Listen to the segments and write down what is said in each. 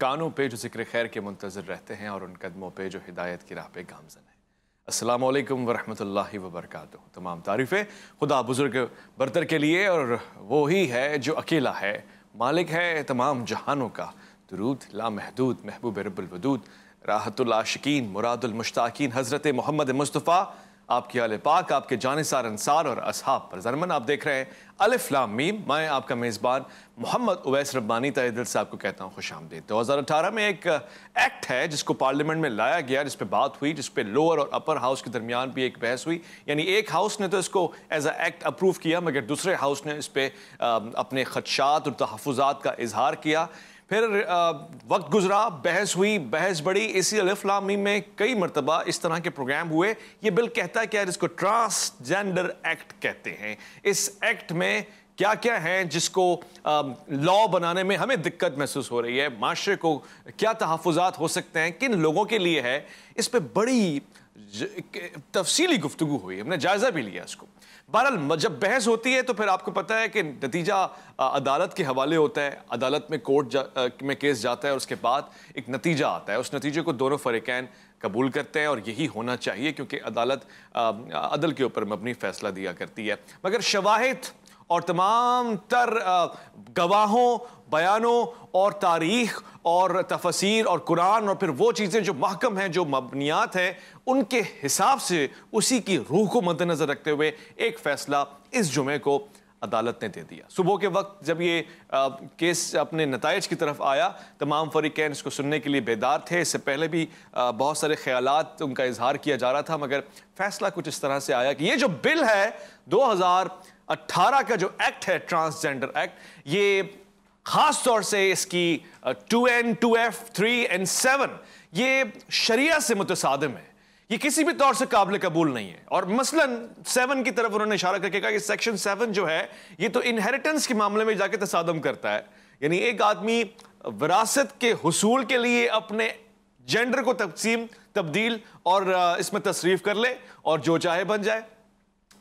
कानों पे जो जिक्र खैर के मुंतज़र रहते हैं और उन कदमों पे जो हिदायत की राह पे गामजन है असलकम वरहमल वबरक तमाम तारीफ़ें खुदा बुज़ुर्ग बरतर के लिए और वो ही है जो अकेला है मालिक है तमाम जहानों का दरूद लामहदूद महबूब रबुलवदूद राहतुल्लाशिकीन मुरादुलमुश्ताकीन हज़रत मोहम्मद मुस्तफ़ा आपके आले पाक आपके जानसार अंसार और असहाब पर जरमन आप देख रहे हैं अलिफ लाम मीम मैं आपका मेज़बान मोहम्मद उवैस रब्बानी तय दिल से आपको कहता हूँ खुश आमदीद दो हज़ार अठारह में एक एक्ट है जिसको पार्लियामेंट में लाया गया जिस पर बात हुई जिस पर लोअर और अपर हाउस के दरमियान भी एक बहस हुई यानी एक हाउस ने तो इसको एज अ एक्ट अप्रूव किया मगर दूसरे हाउस ने इस पर अपने खदशात और तहफात का इजहार किया फिर वक्त गुजरा बहस हुई बहस बढ़ी इसी अलिफलामी में कई मरतबा इस तरह के प्रोग्राम हुए ये बिल कहता है कि यार इसको ट्रांसजेंडर एक्ट कहते हैं इस एक्ट में क्या क्या है जिसको लॉ बनाने में हमें दिक्कत महसूस हो रही है माशरे को क्या तहफात हो सकते हैं किन लोगों के लिए है इस पर बड़ी तफसीली गुफ्तु हुई हमने जायज़ा भी लिया इसको बहरहाल जब बहस होती है तो फिर आपको पता है कि नतीजा अदालत के हवाले होता है अदालत में कोर्ट जा, में केस जाता है और उसके बाद एक नतीजा आता है उस नतीजे को दोनों फरीकैन कबूल करते हैं और यही होना चाहिए क्योंकि अदालत अदल के ऊपर मबनी फैसला दिया करती है मगर शवाहद और तमाम तर गवाहों बयानों और तारीख और तफसीर और कुरान और फिर वो चीज़ें जो महकम हैं जो मबनियात हैं उनके हिसाब से उसी की रूह को मद्दनज़र रखते हुए एक फ़ैसला इस जुमे को अदालत ने दे दिया सुबह के वक्त जब ये आ, केस अपने नतज की तरफ आया तमाम फरीकैन इसको सुनने के लिए बेदार थे इससे पहले भी आ, बहुत सारे ख्याल उनका इजहार किया जा रहा था मगर फैसला कुछ इस तरह से आया कि ये जो बिल है दो हज़ार 2018 का जो एक्ट है ट्रांसजेंडर एक्ट ये खास तौर से इसकी two N two F three N seven ये शरिया से मुतसादम है ये किसी भी तौर से काबिल कबूल नहीं है और मसलन सेवन की तरफ उन्होंने इशारा करके कहा कि सेक्शन सेवन जो है ये तो इनहेरिटेंस के मामले में जाके तसादम करता है यानी एक आदमी विरासत के हसूल के लिए अपने जेंडर को तकसीम तब्दील और इसमें तशरीफ कर ले और जो चाहे बन जाए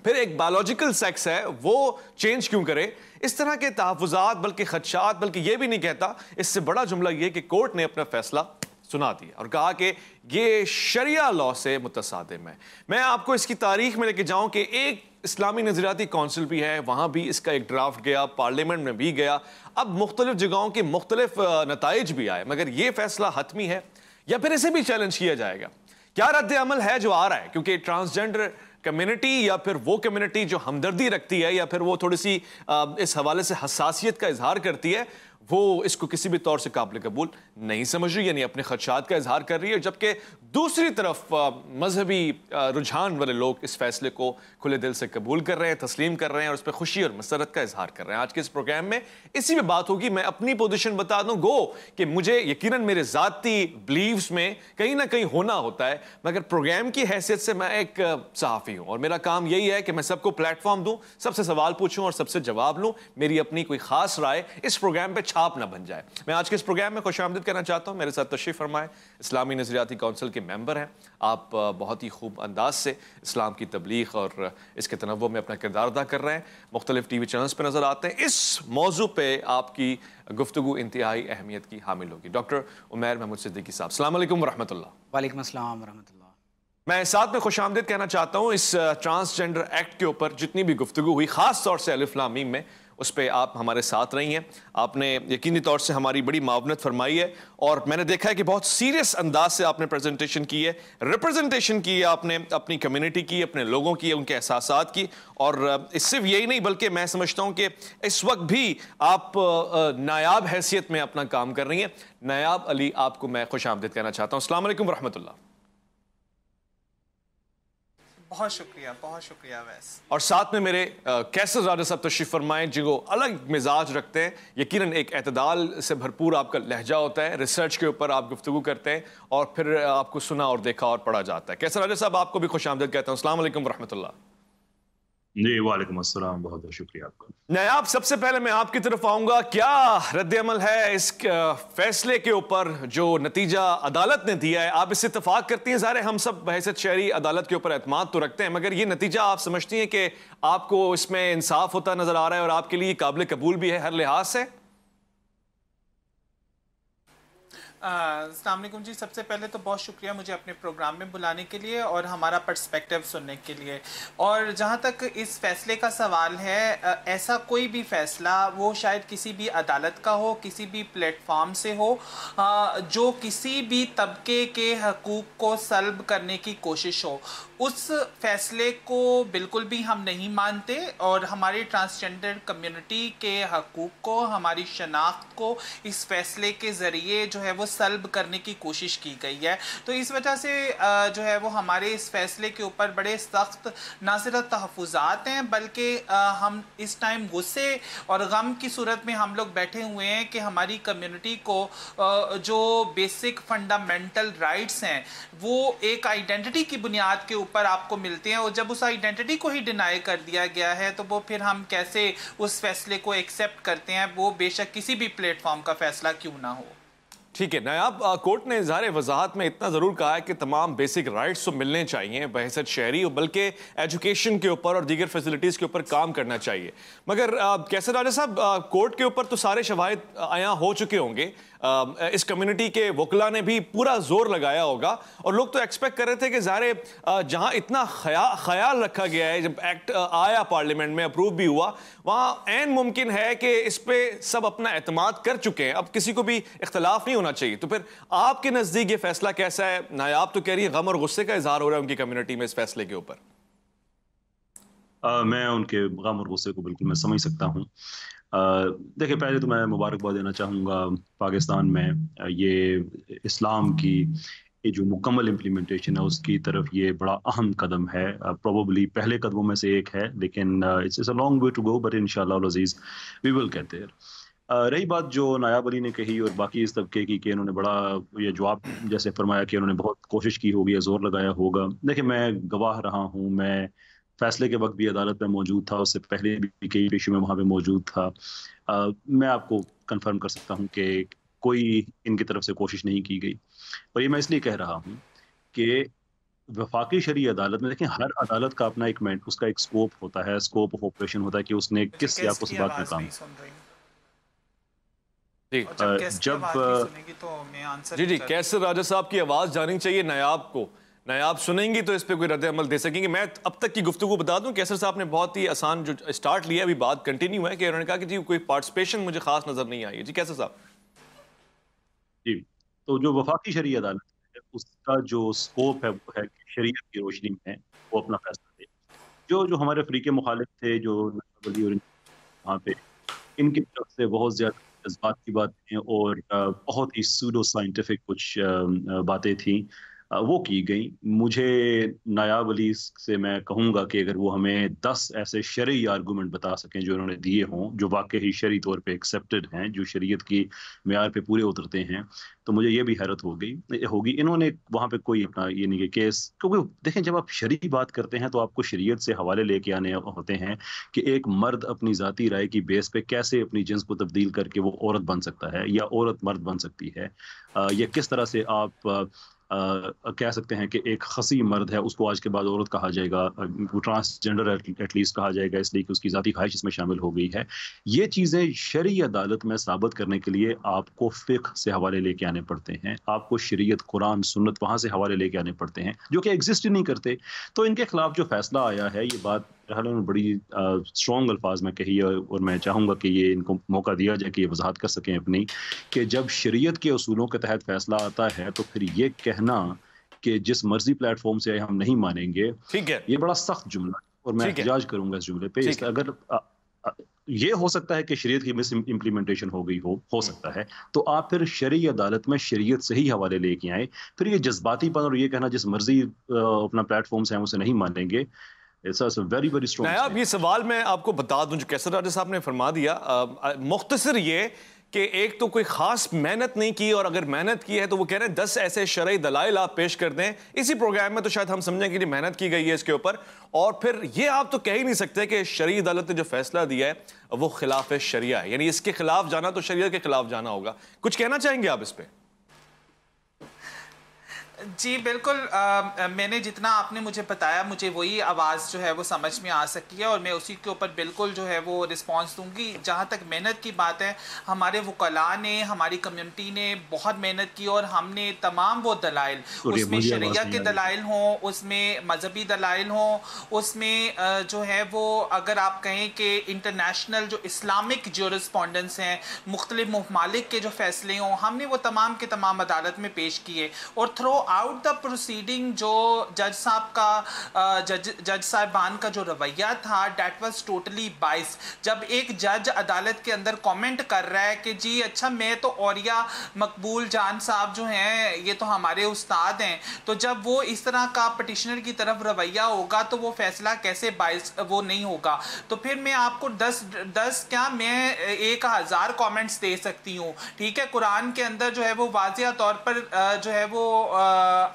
फिर एक बायोलॉजिकल सेक्स है वो चेंज क्यों करे इस तरह के तहफात बल्कि खदशात बल्कि ये भी नहीं कहता इससे बड़ा जुमला ये कि कोर्ट ने अपना फैसला सुना दिया और कहा कि ये शरिया लॉ से मुतसादम है मैं आपको इसकी तारीख में लेके जाऊं कि एक इस्लामी नजरियाती कौंसिल भी है वहां भी इसका एक ड्राफ्ट गया पार्लियामेंट में भी गया अब मुख्तलिफ जगहों के मुख्तलिफ नतज भी आए मगर ये फैसला हतमी है या फिर इसे भी चैलेंज किया जाएगा क्या रद्द अमल है जो आ रहा है क्योंकि ट्रांसजेंडर कम्युनिटी या फिर वो कम्युनिटी जो हमदर्दी रखती है या फिर वो थोड़ी सी इस हवाले से हसासियत का इजहार करती है वो इसको किसी भी तौर से काबिल कबूल नहीं समझ रही यानी अपने खदशात का इजहार कर रही है जबकि दूसरी तरफ मजहबी रुझान वाले लोग इस फैसले को खुले दिल से कबूल कर रहे हैं तस्लीम कर रहे हैं और उस पर खुशी और मसरत का इजहार कर रहे हैं आज के इस प्रोग्राम में इसी में बात होगी मैं अपनी पोजिशन बता दूँ गो कि मुझे यकीन मेरे ज़ाती बिलीव्स में कहीं ना कहीं होना होता है मगर प्रोग्राम की हैसियत से मैं एक सहाफ़ी हूँ और मेरा काम यही है कि मैं सबको प्लेटफॉर्म दूँ सबसे सवाल पूछूँ और सबसे जवाब लूँ मेरी अपनी कोई खास राय इस प्रोग्राम पर छाप ना बन जाए मैं आज के इस प्रोग्राम में खुश आमद वेलकम कहना चाहता हूँ मेरे साथ तशरीफ़ फरमाए इस्लामी नज़रियाती कौंसिल के मेंबर हैं आप बहुत ही खूब अंदाज से इस्लाम की तबलीग और इसके तनवो में अपना किरदार अदा कर रहे हैं मुख्तलिफ टी वी चैनल्स पर नज़र आते हैं इस मौजू पर आपकी गुफ्तु इंतहाई अहमियत की हामिल होगी डॉक्टर उमैर महमूद सिद्दीकी साहब अल्लाम वरहमल वालेकुम अस्सलाम वरहमल मैं साथ में खुश आमदेद कहना चाहता हूँ इस ट्रांसजेंडर एक्ट के ऊपर जितनी भी गुफ्तु हुई ख़ास तौर से अलिफ्लामीम में उस पर आप हमारे साथ रही हैं आपने यकीनी तौर से हमारी बड़ी मावनत फरमाई है और मैंने देखा है कि बहुत सीरियस अंदाज से आपने प्रेजेंटेशन की है रिप्रेजेंटेशन की है आपने अपनी कम्युनिटी की अपने लोगों की उनके एहसास की और सिर्फ यही नहीं बल्कि मैं समझता हूँ कि इस वक्त भी आप नायाब हैसियत में अपना काम कर रही हैं नायाब अली आपको मैं खुश आमदेद कहना चाहता हूँ अल्लाम वरहमल्ला बहुत शुक्रिया बहुत शुक्रिया वैस और साथ में मेरे कैसे राजा साहब तशरीफ फरमाए जिनको अलग मिजाज रखते हैं यकीनन एक अतदाल से भरपूर आपका लहजा होता है रिसर्च के ऊपर आप गुफ्तु करते हैं और फिर आपको सुना और देखा और पढ़ा जाता है राजा साहब आपको भी खुश आमद कहता हूँ असल वरहमल्ला जी वालेकुम अस्सलाम बहुत बहुत शुक्रिया आपका नयाब सबसे पहले मैं आपकी तरफ आऊँगा क्या अमल है इस फैसले के ऊपर जो नतीजा अदालत ने दिया है आप इससे इतफाक़ करती हैं सारे हम सब बहसत शहरी अदालत के ऊपर अतमाद तो रखते हैं मगर ये नतीजा आप समझती हैं कि आपको इसमें इंसाफ होता नज़र आ रहा है और आपके लिए काबिल कबूल भी है हर लिहाज से जी सबसे पहले तो बहुत शुक्रिया मुझे अपने प्रोग्राम में बुलाने के लिए और हमारा पर्सपेक्टिव सुनने के लिए और जहाँ तक इस फैसले का सवाल है ऐसा कोई भी फैसला वो शायद किसी भी अदालत का हो किसी भी प्लेटफॉर्म से हो जो किसी भी तबके के हकूक़ को सल्ब करने की कोशिश हो उस फैसले को बिल्कुल भी हम नहीं मानते और हमारे ट्रांसजेंडर कम्युनिटी के हकूक़ को हमारी शनाख्त को इस फैसले के ज़रिए जो है वो सल्ब करने की कोशिश की गई है तो इस वजह से जो है वो हमारे इस फैसले के ऊपर बड़े सख्त ना सिर्फ तहफात हैं बल्कि हम इस टाइम गुस्से और गम की सूरत में हम लोग बैठे हुए हैं कि हमारी कम्युनिटी को जो बेसिक फंडामेंटल राइट्स हैं वो एक आइडेंटिटी की बुनियाद के ऊपर ऊपर आपको मिलते हैं और जब उस आइडेंटिटी को ही डिनाई कर दिया गया है तो वो फिर हम कैसे उस फैसले को एक्सेप्ट करते हैं वो बेशक किसी भी प्लेटफॉर्म का फैसला क्यों ना हो ठीक है नायाब कोर्ट ने इजहार वजाहत में इतना ज़रूर कहा है कि तमाम बेसिक राइट्स तो मिलने चाहिए बहसत शहरी और बल्कि एजुकेशन के ऊपर और दीगर फैसिलिटीज़ के ऊपर काम करना चाहिए मगर कैसे राजा साहब कोर्ट के ऊपर तो सारे शवाहद आया हो चुके होंगे इस कम्युनिटी के वकला ने भी पूरा जोर लगाया होगा और लोग तो एक्सपेक्ट कर रहे थे कि ज़ारे जहां इतना खया, ख्याल रखा गया है जब एक्ट आया पार्लियामेंट में अप्रूव भी हुआ वहां एन मुमकिन है कि इस पर सब अपना एतमाद कर चुके हैं अब किसी को भी इख्तलाफ नहीं होना चाहिए तो फिर आपके नज़दीक ये फैसला कैसा है नायाब तो कह रही है गम और गुस्से का इजहार हो रहा है उनकी कम्युनिटी में इस फैसले के ऊपर मैं उनके गम और गुस्से को बिल्कुल मैं समझ सकता हूँ देखिए पहले तो मैं मुबारकबाद देना चाहूँगा पाकिस्तान में ये इस्लाम की ये जो मुकम्मल इम्प्लीमेंटेशन है उसकी तरफ ये बड़ा अहम कदम है प्रोबली पहले कदमों में से एक है लेकिन it's is a long way to go but in शजीज़ वी विल कहते हैं रही बात जो नायाब अली ने कही और बाकी इस तबके की कि इन्होंने बड़ा ये जवाब जैसे फरमाया कि इन्होंने बहुत कोशिश की होगी या जोर लगाया होगा देखिए मैं गवाह रहा हूँ मैं फैसले के वक्त भी अदालत में मौजूद था उससे पहले भी कई पेशी में वहाँ पे मौजूद था आ, मैं आपको कंफर्म कर सकता हूँ कि कोई इनकी तरफ से कोशिश नहीं की गई और ये मैं इसलिए कह रहा हूँ कि वफाकी शरी अदालत में देखिए हर अदालत का अपना एक मेंट उसका एक स्कोप होता है स्कोप ऑफ ऑपरेशन होता है कि उसने किस या को बात में काम जब तो जी जी कैसे राजा साहब की आवाज़ जानी चाहिए नायाब को नया आप सुनेंगी तो इस पर कोई रद्द अमल दे सकेंगे मैं अब तक की गुफ्तु बता दूं कैसर साहब ने बहुत ही आसान जो स्टार्ट लिया अभी बात कंटिन्यू है कि उन्होंने कहा कि जी कोई पार्टिसिपेशन मुझे खास नजर नहीं आई जी कैसर साहब जी तो जो वफाकी शरी अदालत है उसका जो स्कोप है वो है कि शरीय की रोशनी में वो अपना फैसला दे जो जो हमारे फरीके मुखालिफ थे जो वहाँ पे इनकी तरफ से बहुत ज़्यादा जज्बात की बातें और बहुत ही सूडो साइंटिफिक कुछ बातें थी वो की गई मुझे नायाब अली से मैं कहूँगा कि अगर वो हमें दस ऐसे शरी आर्गूमेंट बता सकें जो उन्होंने दिए हों जो वाकई ही शरी तौर पे एक्सेप्टेड हैं जो शरीयत की मैार पे पूरे उतरते हैं तो मुझे ये भी हैरत हो गई होगी इन्होंने वहाँ पे कोई अपना ये नहीं कि केस क्योंकि देखें जब आप शरी बात करते हैं तो आपको शरीयत से हवाले लेके आने होते हैं कि एक मर्द अपनी ज़ाती राय की बेस पे कैसे अपनी जिन्स को तब्दील करके वो औरत बन सकता है या औरत मर्द बन सकती है या किस तरह से आप कह सकते हैं कि एक हसी मर्द है उसको आज के बाद औरत कहा जाएगा वो ट्रांसजेंडर एटलीस्ट कहा जाएगा इसलिए कि उसकी ज़ाती ख्वाहिश इसमें शामिल हो गई है ये चीज़ें शरी अदालत में साबित करने के लिए आपको फ़िक से हवाले लेके आने पड़ते हैं आपको शरीयत कुरान सुन्नत वहाँ से हवाले लेके आने पड़ते हैं जो कि एग्जिस्ट ही नहीं करते तो इनके खिलाफ जो फैसला आया है ये बात हलन बड़ी स्ट्रॉन्ग अल्फाज में कही है और मैं चाहूँगा कि ये इनको मौका दिया जाए कि ये वजाहत कर सकें अपनी कि जब शरीयत के असूलों के तहत फैसला आता है तो फिर ये कहना कि जिस मर्जी प्लेटफॉर्म से आए हम नहीं मानेंगे ठीक है ये बड़ा सख्त जुमला है और मैं एहतजाज करूँगा इस जुमले पर अगर ये हो सकता है कि शरीयत की मिस इम्प्लीमेंटेशन हो गई हो हो हम्म। सकता है तो आप फिर शरीय अदालत में शरीयत से ही हवाले लेके आए फिर ये जज्बातीपन और ये कहना जिस मर्जी अपना प्लेटफॉर्म से हम उसे नहीं मानेंगे वेरी वेरी स्ट्रॉन्ग नायाब ये सवाल मैं आपको बता दूं जो कैसर राजा साहब ने फरमा दिया मुख्तसर ये कि एक तो कोई खास मेहनत नहीं की और अगर मेहनत की है तो वो कह रहे हैं दस ऐसे शरय दलाइल आप पेश कर दें इसी प्रोग्राम में तो शायद हम समझें कि मेहनत की गई है इसके ऊपर और फिर ये आप तो कह ही नहीं सकते कि शरी अदालत ने जो फैसला दिया है वो खिलाफ शरिया है यानी इसके खिलाफ जाना तो शरीय के खिलाफ जाना होगा कुछ कहना चाहेंगे आप इस पर जी बिल्कुल आ, मैंने जितना आपने मुझे बताया मुझे वही आवाज़ जो है वो समझ में आ सकी है और मैं उसी के ऊपर बिल्कुल जो है वो रिस्पांस दूंगी जहाँ तक मेहनत की बात है हमारे वकला ने हमारी कम्युनिटी ने बहुत मेहनत की और हमने तमाम वो दलाइल उसमें शरिया के दलाइल हों उसमें मजहबी दलाइल हों उसमें जो है वो अगर आप कहें कि इंटरनेशनल जो इस्लामिक जो रिस्पॉन्डेंस हैं मुख्तलिफ ममालिक के जो फैसले हों हमने वो तमाम के तमाम अदालत में पेश किए और थ्रो आउट द प्रोसीडिंग जो जज साहब का जज जज साहबान का जो रवैया था डेट वॉज टोटली बाइस जब एक जज अदालत के अंदर कमेंट कर रहा है कि जी अच्छा मैं तो औरिया मकबूल जान साहब जो हैं ये तो हमारे उस्ताद हैं तो जब वो इस तरह का पटिशनर की तरफ रवैया होगा तो वो फैसला कैसे बाइस वो नहीं होगा तो फिर मैं आपको दस दस क्या मैं एक हज़ार कॉमेंट्स दे सकती हूँ ठीक है कुरान के अंदर जो है वो वाजिया तौर पर जो है वो आ,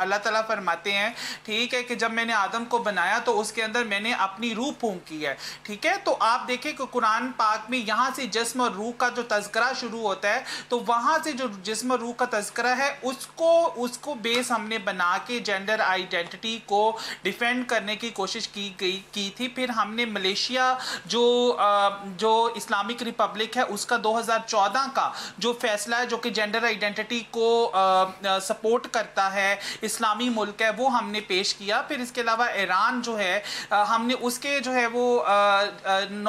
अल्लाह ताला फरमाते हैं ठीक है कि जब मैंने आदम को बनाया तो उसके अंदर मैंने अपनी रूह की है ठीक है तो आप देखें कि कुरान पाक में यहाँ से जिसम और रूह का जो तस्करा शुरू होता है तो वहाँ से जो जिसम और रूह का तस्करा है उसको उसको बेस हमने बना के जेंडर आइडेंटिटी को डिफेंड करने की कोशिश की गई की थी फिर हमने मलेशिया जो जो इस्लामिक रिपब्लिक है उसका 2014 का जो फैसला है जो कि जेंडर आइडेंटिटी को सपोर्ट करता है है इस्लामी मुल्क है वो हमने पेश किया फिर इसके अलावा ईरान जो है हमने उसके जो है वो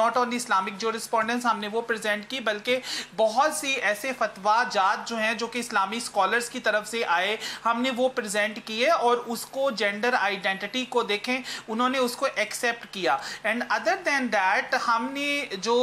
नॉट ओनली इस्लामिक जो रिस्पॉन्डेंस हमने वो प्रजेंट की बल्कि बहुत सी ऐसे फतवा जात जो हैं जो कि इस्लामी स्कॉलर्स की तरफ से आए हमने वो प्रजेंट किए और उसको जेंडर आइडेंटिटी को देखें उन्होंने उसको एक्सेप्ट किया एंड अदर देन डैट हमने जो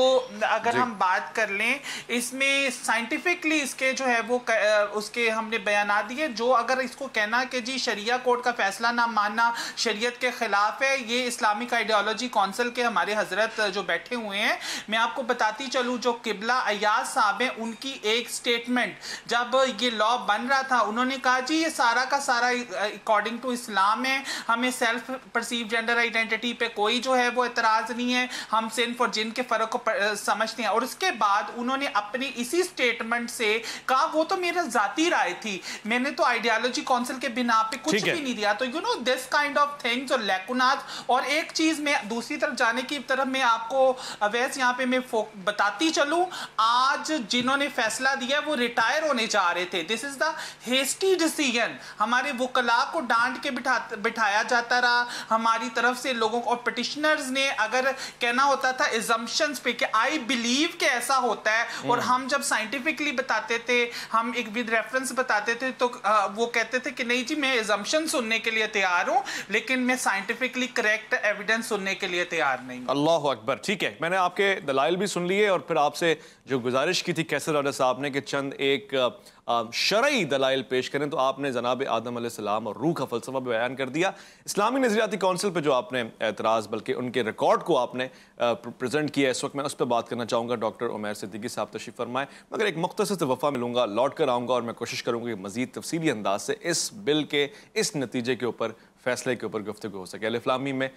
अगर हम बात कर लें इसमें साइंटिफिकली इसके जो है वो कर, उसके हमने बयान दिए जो अगर इसको कहना कि जी शरिया कोर्ट का फैसला ना मानना शरीयत के ख़िलाफ़ है ये इस्लामिक आइडियोलॉजी कौंसिल के हमारे हजरत जो बैठे हुए हैं मैं आपको बताती चलूँ जो किबला अयाज साहब हैं उनकी एक स्टेटमेंट जब ये लॉ बन रहा था उन्होंने कहा जी ये सारा का सारा अकॉर्डिंग टू इस्लाम है हमें सेल्फ परसीव जेंडर आइडेंटिटी पर कोई जो है वो एतराज़ नहीं है हम सिर्फ और जिन के फ़र्क को समझते हैं और उसके बाद उन्होंने अपनी इसी स्टेटमेंट से कहा वो तो मेरा ज़ाती राय थी मैंने तो आइडियालॉजी काउंसिल डिस्कशन के बिना पे कुछ भी नहीं दिया तो you know this kind of things और लेकुनाज और एक चीज में दूसरी तरफ जाने की तरफ मैं आपको अवैस यहाँ पे मैं बताती चलू आज जिन्होंने फैसला दिया वो रिटायर होने जा रहे थे this is the hasty decision हमारे वकला को डांट के बिठा बिठाया जाता रहा हमारी तरफ से लोगों को और पिटिशनर्स ने अगर कहना होता था एजम्पन पे कि आई बिलीव के ऐसा होता है और हम्म। हम जब साइंटिफिकली बताते थे हम एक विद रेफरेंस बताते थे तो आ, वो कहते थे कि नहीं जी मैं एजम्पन सुनने के लिए तैयार हूँ लेकिन मैं साइंटिफिकली करेक्ट एविडेंस सुनने के लिए तैयार नहीं अल्लाह अकबर ठीक है मैंने आपके दलाइल भी सुन लिए और फिर आपसे जो गुजारिश की थी कैसे राजा साहब ने कि चंद एक शरई दलाइल पेश करें तो आपने जनाब आदम सलाम और रूह का फलसफा भी बयान कर दिया इस्लामी नजरियाती कौंसिल पर जो आपने एतराज़ बल्कि उनके रिकॉर्ड को आपने प्रजेंट किया इस वक्त मैं उस पर बात करना चाहूँगा डॉक्टर उमैर सिद्दीकी साहब तशीफ फरमाए मगर एक मख्तसर वफा में लूँगा लौट कर आऊँगा और मैं कोशिश करूँगा कि मजीद तफसली अंदाज से इस बिल के इस नतीजे के ऊपर फैसले के ऊपर गुफ्तु हो सके अलफ्लामी में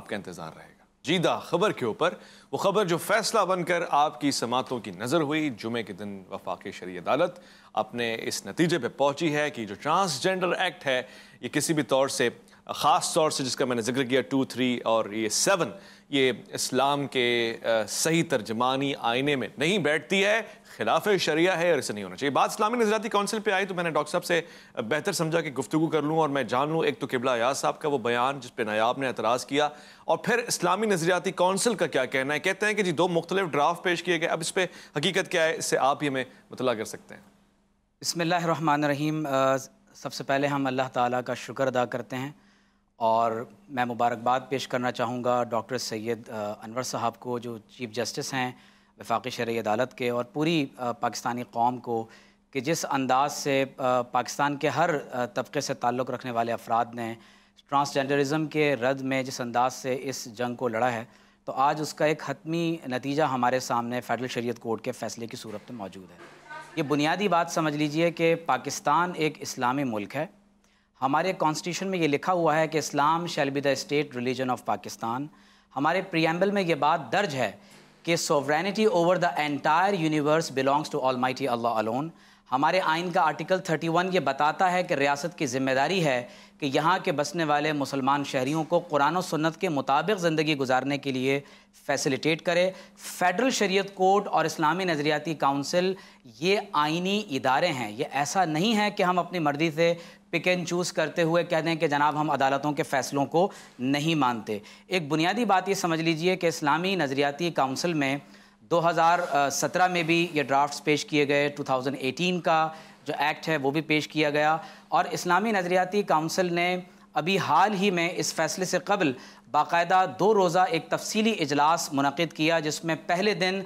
आपका इंतज़ार रहेगा जीदा खबर के ऊपर वो खबर जो फैसला बनकर आपकी समातों की नज़र हुई जुमे के दिन वफाक शरी अदालत अपने इस नतीजे पे पहुंची है कि जो ट्रांसजेंडर एक्ट है ये किसी भी तौर से ख़ास तौर से जिसका मैंने जिक्र किया टू थ्री और ये सेवन ये इस्लाम के सही तर्जमानी आईने में नहीं बैठती है खिलाफ शरिया है और इसे नहीं होना चाहिए बात इस्लामी नजराती काउंसिल पे आई तो मैंने डॉक्टर साहब से बेहतर समझा कि गुफ्तु कर लूँ और मैं जान लूँ एक तो किबला अयाज साहब का वो बयान जिस पर नायाब ने एतराज़ किया और फिर इस्लामी नजरियाती काउंसिल का क्या कहना है कहते हैं कि जी दो मुख्तलिफ ड्राफ्ट पेश किए गए अब इस पर हकीकत क्या है इससे आप ही हमें मुतला कर सकते हैं बसमिल रहीम सबसे पहले हम अल्लाह ताला का शुक्र अदा करते हैं और मैं मुबारकबाद पेश करना चाहूँगा डॉक्टर सैयद अनवर साहब को जो चीफ़ जस्टिस हैं वफाक़ी शर अदालत के और पूरी पाकिस्तानी कौम को कि जिस अंदाज से पाकिस्तान के हर तबके से ताल्लुक़ रखने वाले अफराद ने ट्रांसजेंडरिज़म के रद्द में जिस अंदाज से इस जंग को लड़ा है तो आज उसका एक हतमी नतीजा हमारे सामने फेडरल शरीयत कोर्ट के फ़ैसले की सूरत में मौजूद है ये बुनियादी बात समझ लीजिए कि पाकिस्तान एक इस्लामी मुल्क है हमारे कॉन्स्टिट्यूशन में ये लिखा हुआ है कि Islam shall be the state religion of Pakistan हमारे प्रियम्बल में ये बात दर्ज है कि sovereignty over the entire universe belongs to almighty Allah alone हमारे आइन का आर्टिकल 31 ये बताता है कि रियासत की जिम्मेदारी है कि यहाँ के बसने वाले मुसलमान शहरीों को कुरान और सुन्नत के मुताबिक ज़िंदगी गुजारने के लिए फैसिलिटेट करे फेडरल शरीयत कोर्ट और इस्लामी नज़रियाती काउंसिल ये आइनी इदारे हैं ये ऐसा नहीं है कि हम अपनी मर्ज़ी से पिक एंड चूज़ करते हुए कह दें कि जनाब हम अदालतों के फ़ैसलों को नहीं मानते एक बुनियादी बात ये समझ लीजिए कि इस्लामी नज़रियाती काउंसिल में 2017 में भी ये ड्राफ्ट्स पेश किए गए 2018 का जो एक्ट है वो भी पेश किया गया और इस्लामी नज़रियाती काउंसिल ने अभी हाल ही में इस फैसले से कबल बाकायदा दो रोज़ा एक तफसीली इजलास मनद किया जिसमें पहले दिन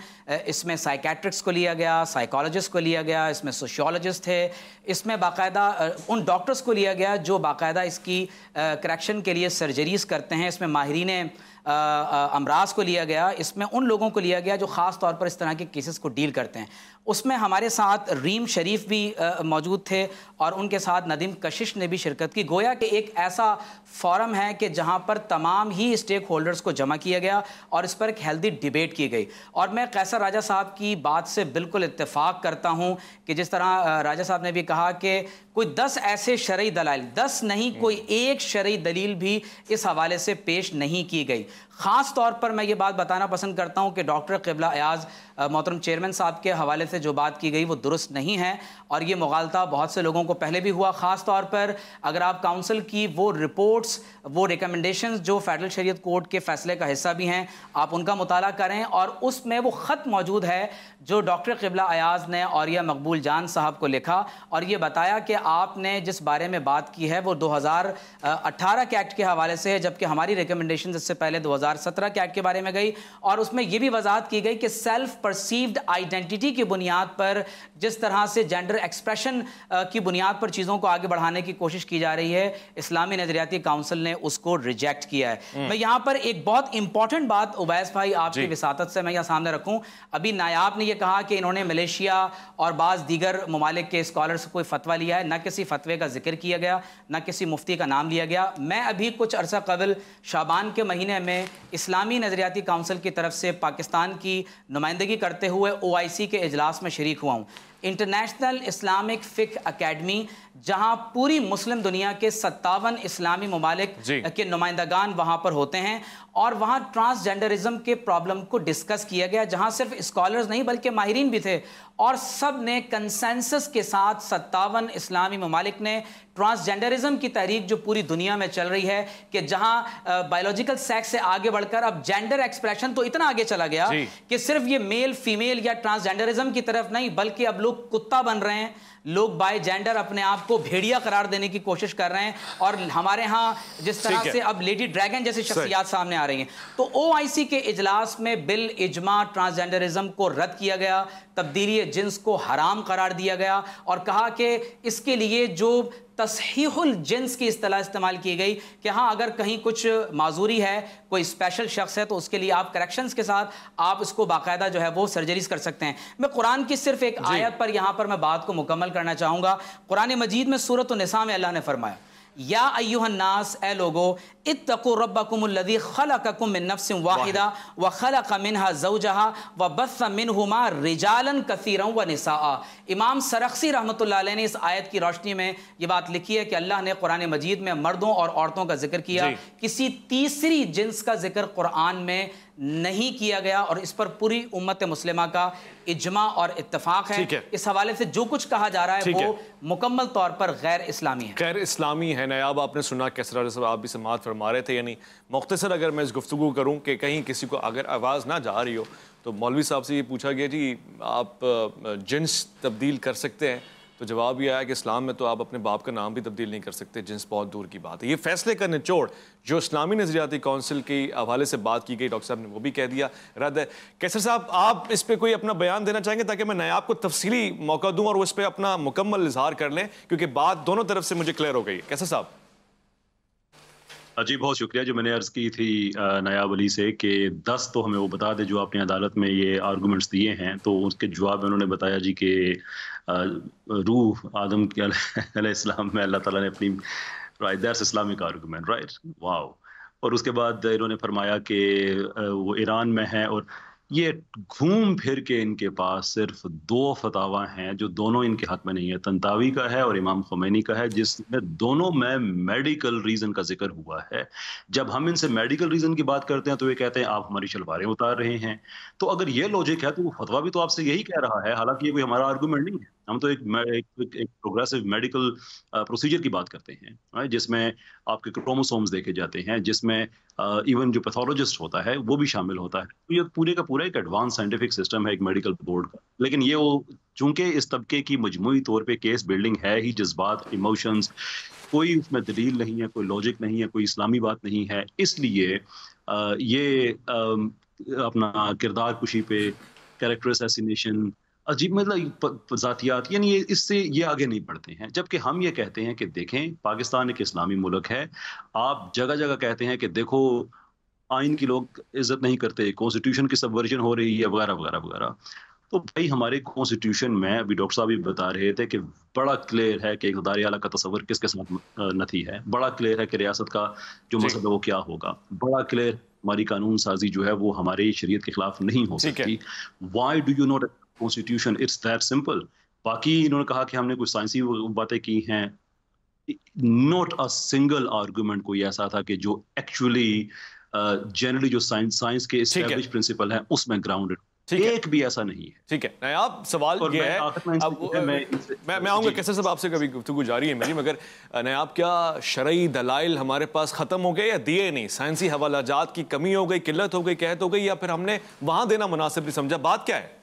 इसमें साइकेट्रिक्स को लिया गया साइकोलॉजिस्ट को लिया गया इसमें सोशोलॉजिस्ट थे इसमें बाकायदा उन डॉक्टर्स को लिया गया जो बाकायदा इसकी करेक्शन के लिए सर्जरीज करते हैं इसमें माहरीन अमराज को लिया गया इसमें उन लोगों को लिया गया जो ख़ास तौर पर इस तरह के केसेस को डील करते हैं उसमें हमारे साथ रीम शरीफ भी मौजूद थे और उनके साथ नदीम कशिश ने भी शिरकत की गोया कि एक ऐसा फॉरम है कि जहां पर तमाम ही स्टेक होल्डर्स को जमा किया गया और इस पर एक हेल्दी डिबेट की गई और मैं कैसे प्रोफेसर राजा साहब की बात से बिल्कुल इत्तेफाक करता हूं कि जिस तरह राजा साहब ने भी कहा कि कोई दस ऐसे शरी दलाइल दस नहीं हम्म। कोई एक शरी दलील भी इस हवाले से पेश नहीं की गई ख़ास तौर पर मैं ये बात बताना पसंद करता हूँ कि डॉक्टर कबला अयाज मोहतरम चेयरमैन साहब के हवाले से जो बात की गई वो दुरुस्त नहीं है और ये मुगालता बहुत से लोगों को पहले भी हुआ ख़ास तौर पर अगर आप काउंसिल की वो रिपोर्ट्स वो रिकमेंडेशन जो फेडरल शरीत कोर्ट के फैसले का हिस्सा भी हैं आप उनका मुताल करें और उसमें वो ख़त मौजूद है जो डॉक्टर कबला अयाज ने और यह मकबूल जान साहब को लिखा और ये बताया कि आपने जिस बारे में बात की है वो दो हज़ार अट्ठारह के एक्ट के हवाले से है जबकि हमारी रिकमेंडेशन इससे पहले दो 2017 के एक्ट के बारे में गई और उसमें यह भी वजाहत की गई कि सेल्फ परसीव्ड आइडेंटिटी की बुनियाद पर जिस तरह से जेंडर एक्सप्रेशन की बुनियाद पर चीज़ों को आगे बढ़ाने की कोशिश की जा रही है इस्लामी नजरियाती काउंसिल ने उसको रिजेक्ट किया है हम्म। मैं यहां पर एक बहुत इंपॉर्टेंट बात उवैस भाई आपकी विसात से मैं यहाँ सामने रखूं अभी नायाब ने यह कहा कि इन्होंने मलेशिया और बाज़ दीगर ममालिक के से कोई फतवा लिया है ना किसी फतवे का जिक्र किया गया ना किसी मुफ्ती का नाम लिया गया मैं अभी कुछ अरसा कबल शाबान के महीने में इस्लामी नज़रियाती काउंसिल की तरफ से पाकिस्तान की नुमाइंदगी करते हुए ओ के अजलास में शरीक हुआ हूँ इंटरनेशनल इस्लामिक फ़िक अकेडमी जहां पूरी मुस्लिम दुनिया के सत्तावन इस्लामी ममालिक के नुमाइंदागान वहां पर होते हैं और वहां ट्रांसजेंडरिज्म के प्रॉब्लम को डिस्कस किया गया जहां सिर्फ स्कॉलर्स नहीं बल्कि माहरीन भी थे और सब ने कंसेंसस के साथ सत्तावन इस्लामी ममालिक ने ट्रांसजेंडरिज्म की तहरीक जो पूरी दुनिया में चल रही है कि जहां बायोलॉजिकल सेक्स से आगे बढ़कर अब जेंडर एक्सप्रेशन तो इतना आगे चला गया कि सिर्फ ये मेल फीमेल या ट्रांसजेंडरिज्म की तरफ नहीं बल्कि अब लोग लोग कुत्ता बन रहे हैं लोग बाय जेंडर अपने आप को भेड़िया करार देने की कोशिश कर रहे हैं और हमारे यहाँ जिस तरह से अब लेडी ड्रैगन जैसे शख्सियात सामने आ रही हैं तो ओआईसी के इजलास में बिल इजमा ट्रांसजेंडरिज्म को रद्द किया गया तब्दीली जिन्स को हराम करार दिया गया और कहा कि इसके लिए जो तसहीहुल जिन्स की असलाह इस्तेमाल की गई कि हाँ अगर कहीं कुछ माजूरी है कोई स्पेशल शख्स है तो उसके लिए आप करेक्शंस के साथ आप उसको बाकायदा जो है वो सर्जरीज कर सकते हैं मैं कुरान की सिर्फ एक आयत पर यहाँ पर मैं बात को मुकम्मल करना चाहूँगा कुरान मजीद में सूरत नसा में अल्लाह ने फरमाया या अयुहन्नास ए लोगो इतको रबी खलकुम वाहिदा व खलक मिनहा जवजहा व बस मिन हुमा रिजालन कसीरों व नसा इमाम सरक्सी रहमत ने इस आयत की रोशनी में ये बात लिखी है कि अल्लाह ने कुरान मजीद में मर्दों और औरतों का जिक्र किया किसी तीसरी जिन्स का जिक्र कुरान में नहीं किया गया और इस पर पूरी उम्मत मुस्लिमा का इजमा और इतफाक है।, है इस हवाले से जो कुछ कहा जा रहा है वो मुकम्मल तौर पर गैर इस्लामी है गैर इस्लामी है नयाब आपने सुना कैसरा साहब आप भी समात फरमा रहे थे यानी मुख्तसर अगर मैं इस गुफ्तु करूँ कि कहीं किसी को अगर आवाज़ ना जा रही हो तो मौलवी साहब से ये पूछा गया जी आप जिन्स तब्दील कर सकते हैं तो जवाब यह आया कि इस्लाम में तो आप अपने बाप का नाम भी तब्दील नहीं कर सकते जिन्स बहुत दूर की बात है ये फैसले का निचोड़ जो इस्लामी नजरियाती काउंसिल के हवाले से बात की गई डॉक्टर साहब ने वो भी कह दिया रद्द है कैसर साहब आप इस पर कोई अपना बयान देना चाहेंगे ताकि मैं नया आपको तफसली मौका दूँ और उस पर अपना मुकम्मल इजहार कर लें क्योंकि बात दोनों तरफ से मुझे क्लियर हो गई कैसर साहब जी बहुत शुक्रिया जो मैंने अर्ज़ की थी नायाब अली से कि दस तो हमें वो बता दे जो आपने अदालत में ये आर्गूमेंट्स दिए हैं तो उसके जवाब में उन्होंने बताया जी कि रूह आदम के इस्लाम में अल्लाह ताला ने अपनी right that's Islamic argument right wow और उसके बाद इन्होंने फरमाया कि वो ईरान में है और ये घूम फिर के इनके पास सिर्फ दो फतावा हैं जो दोनों इनके हक में नहीं है तंतावी का है और इमाम खुमैनी का है जिसमें दोनों में मेडिकल रीज़न का जिक्र हुआ है जब हम इनसे मेडिकल रीज़न की बात करते हैं तो ये कहते हैं आप हमारी शलवारें उतार रहे हैं तो अगर ये लॉजिक है तो वो फतवा भी तो आपसे यही कह रहा है हालांकि ये कोई हमारा आर्गूमेंट नहीं है हम तो एक एक, एक प्रोग्रेसिव मेडिकल प्रोसीजर की बात करते हैं जिसमें आपके क्रोमोसोम्स देखे जाते हैं जिसमें इवन uh, जो पैथोलॉजिस्ट होता है वो भी शामिल होता है तो ये पूरे का पूरा एक एडवांस साइंटिफिक सिस्टम है एक मेडिकल बोर्ड का लेकिन ये वो चूंकि इस तबके की मजमू तौर पर केस बिल्डिंग है ही जज्बात इमोशंस कोई उसमें दलील नहीं है कोई लॉजिक नहीं है कोई इस्लामी बात नहीं है इसलिए uh, ये um, अपना किरदार कुशी पे कैरेक्टर असिनेशन अजीब मतलब जातियात यानी ये इससे ये आगे नहीं बढ़ते हैं जबकि हम ये कहते हैं कि देखें पाकिस्तान एक इस्लामी मुल्क है आप जगह जगह कहते हैं कि देखो आइन की लोग इज्जत नहीं करते कॉन्स्टिट्यूशन की सबवर्जन हो रही है वगैरह वगैरह वगैरह तो भाई हमारे कॉन्स्टिट्यूशन में अभी डॉक्टर साहब भी बता रहे थे कि बड़ा क्लियर है कि इकदार आला का तस्वर किसके साथ नथी है बड़ा क्लियर है कि रियासत का जो है वो क्या होगा बड़ा क्लियर हमारी कानून साजी जो है वो हमारे शरीय के खिलाफ नहीं हो सकती why do you not constitution it's that simple बाकी इन्होंने कहा कि हमने कुछ साइंसी बातें की हैं नॉट अ सिंगल आर्गूमेंट कोई ऐसा था कि जो एक्चुअली जनरली uh, जो साइंस साइंस के स्टैब्लिश प्रिंसिपल है उसमें ग्राउंडेड एक भी ऐसा नहीं है ठीक है नहीं, आप सवाल ये है अब मैं मैं, आऊंगा कैसे सब आपसे कभी गुफ्तु जारी है मेरी मगर आप क्या शरई दलाइल हमारे पास ख़त्म हो गए या दिए नहीं साइंसी हवालाजात की कमी हो गई किल्लत हो गई कहत हो गई या फिर हमने वहां देना मुनासिब नहीं समझा बात क्या है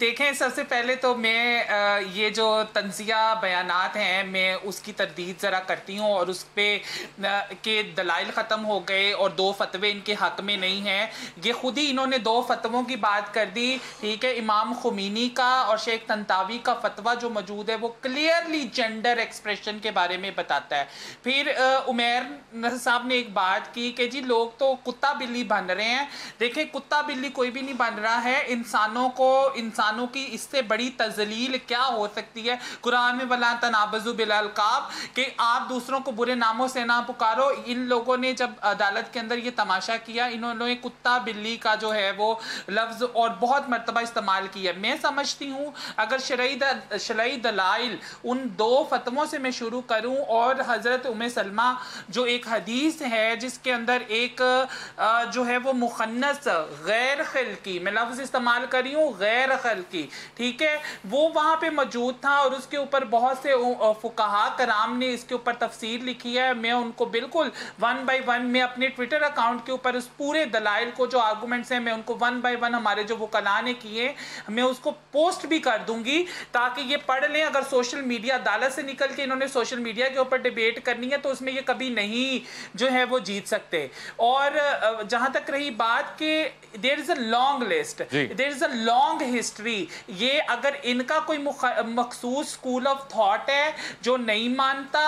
देखें सबसे पहले तो मैं ये जो तंजिया बयानात हैं मैं उसकी तरदीद ज़रा करती हूँ और उस पर के दलाइल ख़त्म हो गए और दो फतवे इनके हक़ में नहीं हैं ये ख़ुद ही इन्होंने दो फतवों की बात कर दी ठीक है इमाम खुमीनी का और शेख तंतावी का फतवा जो मौजूद है वो क्लियरली जेंडर एक्सप्रेशन के बारे में बताता है फिर उमेर साहब ने एक बात की कि जी लोग तो कुत्ता बिल्ली बन रहे हैं देखें कुत्ता बिल्ली कोई भी नहीं बन रहा है इंसानों को इन इंसानों की इससे बड़ी तजलील क्या हो सकती है कुरान में बला तनाबजू बिलकाब कि आप दूसरों को बुरे नामों से ना पुकारो इन लोगों ने जब अदालत के अंदर ये तमाशा किया इन्होंने कुत्ता बिल्ली का जो है वो लफ्ज़ और बहुत मरतबा इस्तेमाल किया मैं समझती हूँ अगर शरई द, शरई दलाइल उन दो फतवों से मैं शुरू करूँ और हज़रत उम सलमा जो एक हदीस है जिसके अंदर एक जो है वो मुखन्नस गैर खिल की मैं लफ्ज़ इस्तेमाल करी हूँ गैर खैर खल की ठीक है वो वहां पे मौजूद था और उसके ऊपर बहुत से फुकाहा कराम ने इसके ऊपर तफसीर लिखी है मैं उनको बिल्कुल वन बाई वन में अपने ट्विटर अकाउंट के ऊपर उस पूरे दलाइल को जो आर्गूमेंट्स हैं मैं उनको वन बाई वन हमारे जो वकला ने किए मैं उसको पोस्ट भी कर दूंगी ताकि ये पढ़ लें अगर सोशल मीडिया अदालत से निकल के इन्होंने सोशल मीडिया के ऊपर डिबेट करनी है तो उसमें ये कभी नहीं जो है वो जीत सकते और जहां तक रही बात कि there is a long list there is a long history ये अगर इनका कोई मखसूस स्कूल ऑफ थॉट है जो नहीं मानता